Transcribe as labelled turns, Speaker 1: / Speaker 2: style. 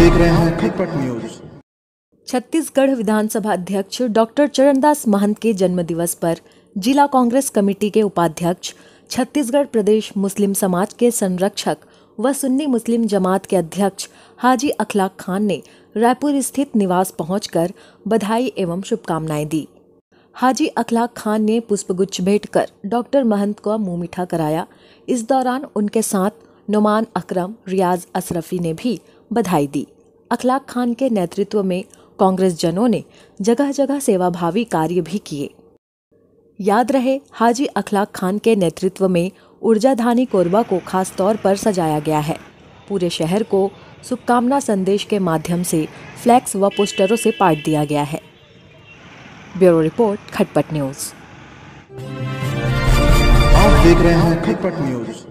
Speaker 1: देख रहे हैं खटपट न्यूज
Speaker 2: छत्तीसगढ़ विधानसभा अध्यक्ष डॉक्टर चरणदास महंत के जन्म दिवस पर जिला कांग्रेस कमेटी के उपाध्यक्ष छत्तीसगढ़ प्रदेश मुस्लिम समाज के संरक्षक व सुन्नी मुस्लिम जमात के अध्यक्ष हाजी अखलाक खान ने रायपुर स्थित निवास पहुंचकर बधाई एवं शुभकामनाएं दी हाजी अखलाक खान ने पुष्पगुच्छ भेंट कर डॉक्टर महंत को मुंह मीठा कराया इस दौरान उनके साथ नुमान अकरम रियाज अशरफी ने भी बधाई दी अखलाक खान के नेतृत्व में कांग्रेस जनों ने जगह जगह सेवाभावी कार्य भी किए याद रहे हाजी अखलाक खान के नेतृत्व में ऊर्जाधानी कोरबा को खास तौर पर सजाया गया है पूरे शहर को शुभकामना संदेश के माध्यम से फ्लैक्स व पोस्टरों से पाट दिया गया है ब्यूरो रिपोर्ट खटपट न्यूज
Speaker 3: आप देख रहे हैं खटपट न्यूज